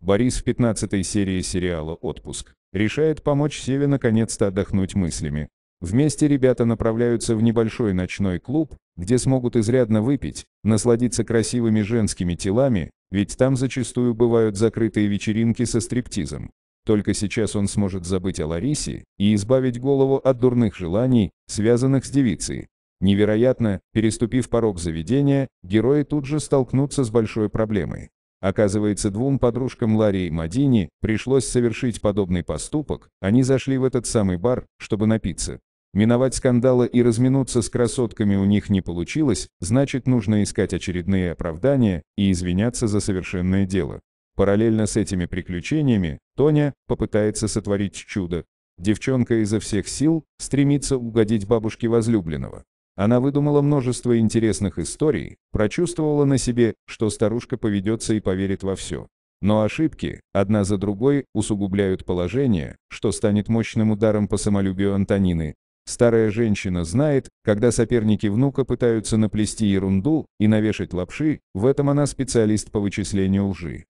Борис в 15 серии сериала «Отпуск» решает помочь Севе наконец-то отдохнуть мыслями. Вместе ребята направляются в небольшой ночной клуб, где смогут изрядно выпить, насладиться красивыми женскими телами, ведь там зачастую бывают закрытые вечеринки со стриптизом. Только сейчас он сможет забыть о Ларисе и избавить голову от дурных желаний, связанных с девицей. Невероятно, переступив порог заведения, герои тут же столкнутся с большой проблемой. Оказывается, двум подружкам Ларе и Мадине пришлось совершить подобный поступок, они зашли в этот самый бар, чтобы напиться. Миновать скандалы и разминуться с красотками у них не получилось, значит нужно искать очередные оправдания и извиняться за совершенное дело. Параллельно с этими приключениями Тоня попытается сотворить чудо. Девчонка изо всех сил стремится угодить бабушке возлюбленного. Она выдумала множество интересных историй, прочувствовала на себе, что старушка поведется и поверит во все. Но ошибки, одна за другой, усугубляют положение, что станет мощным ударом по самолюбию Антонины. Старая женщина знает, когда соперники внука пытаются наплести ерунду и навешать лапши, в этом она специалист по вычислению лжи.